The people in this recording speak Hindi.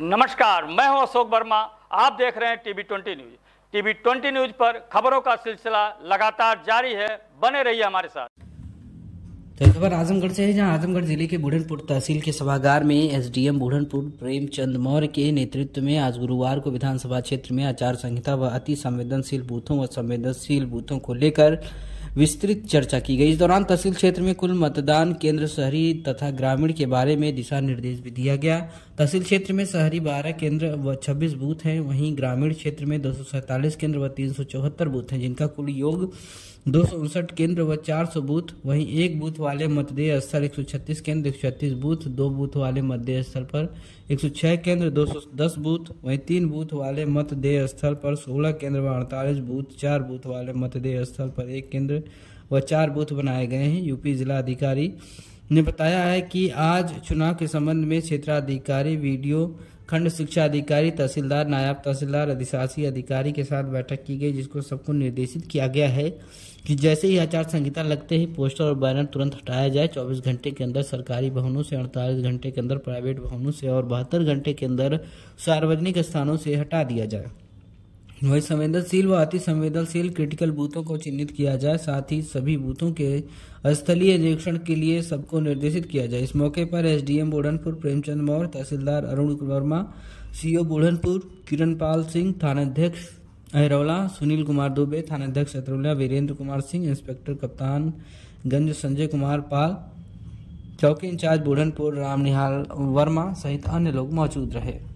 नमस्कार मैं हूं अशोक वर्मा आप देख रहे हैं TV twenty news TV twenty news पर खबरों का सिलसिला लगातार जारी है बने रहिए हमारे साथ तो खबर आजमगढ़ से है जहां आजमगढ़ जिले के बुढ़नपुर तहसील के सभागार में एसडीएम बुढ़नपुर प्रेमचंद मौर्य के नेतृत्व में आज गुरुवार को विधानसभा क्षेत्र में आचार संहिता व अति संवेदनशील बूथों व संवेदनशील बूथों को लेकर विस्तृत चर्चा की गई इस दौरान तहसील क्षेत्र में कुल मतदान केंद्र शहरी तथा ग्रामीण के बारे में दिशा निर्देश भी दिया गया तहसील क्षेत्र में शहरी बारह केंद्र व छब्बीस बूथ हैं वहीं ग्रामीण क्षेत्र में दो केंद्र व तीन बूथ हैं जिनका कुल योग दो केंद्र व चार बूथ वहीं एक बूथ वाले मतदेय स्थल एक केंद्र एक बूथ दो बूथ वाले मतदेय स्थल पर एक केंद्र दो बूथ वहीं तीन बूथ वाले मतदेय स्थल पर सोलह केंद्र व अड़तालीस बूथ चार बूथ वाले मतदेय स्थल पर एक केंद्र व चार बूथ बनाए गए हैं यूपी जिला अधिकारी ने बताया है कि आज चुनाव के संबंध में क्षेत्राधिकारी वीडियो खंड शिक्षा अधिकारी तहसीलदार नायब तहसीलदार अधिशासी अधिकारी के साथ बैठक की गई जिसको सबको निर्देशित किया गया है कि जैसे ही आचार संहिता लगते ही पोस्टर और बैनर तुरंत हटाया जाए 24 घंटे के अंदर सरकारी भवनों से अड़तालीस घंटे के अंदर प्राइवेट भवनों से और बहत्तर घंटे के अंदर सार्वजनिक स्थानों से हटा दिया जाए वही संवेदनशील व अति संवेदनशील क्रिटिकल बूथों को चिन्हित किया जाए साथ ही सभी बूथों के स्थलीय निरीक्षण के लिए सबको निर्देशित किया जाए इस मौके पर एसडीएम बुढ़नपुर प्रेमचंद मौर्य तहसीलदार अरुण वर्मा सीओ बुढ़नपुर किरण पाल सिंह थानाध्यक्ष अहरौला सुनील कुमार दुबे थानाध्यक्ष अतरौला वीरेंद्र कुमार सिंह इंस्पेक्टर कप्तान गंज संजय कुमार पाल चौकी इंचार्ज बुढ़नपुर रामनिहाल वर्मा सहित अन्य लोग मौजूद रहे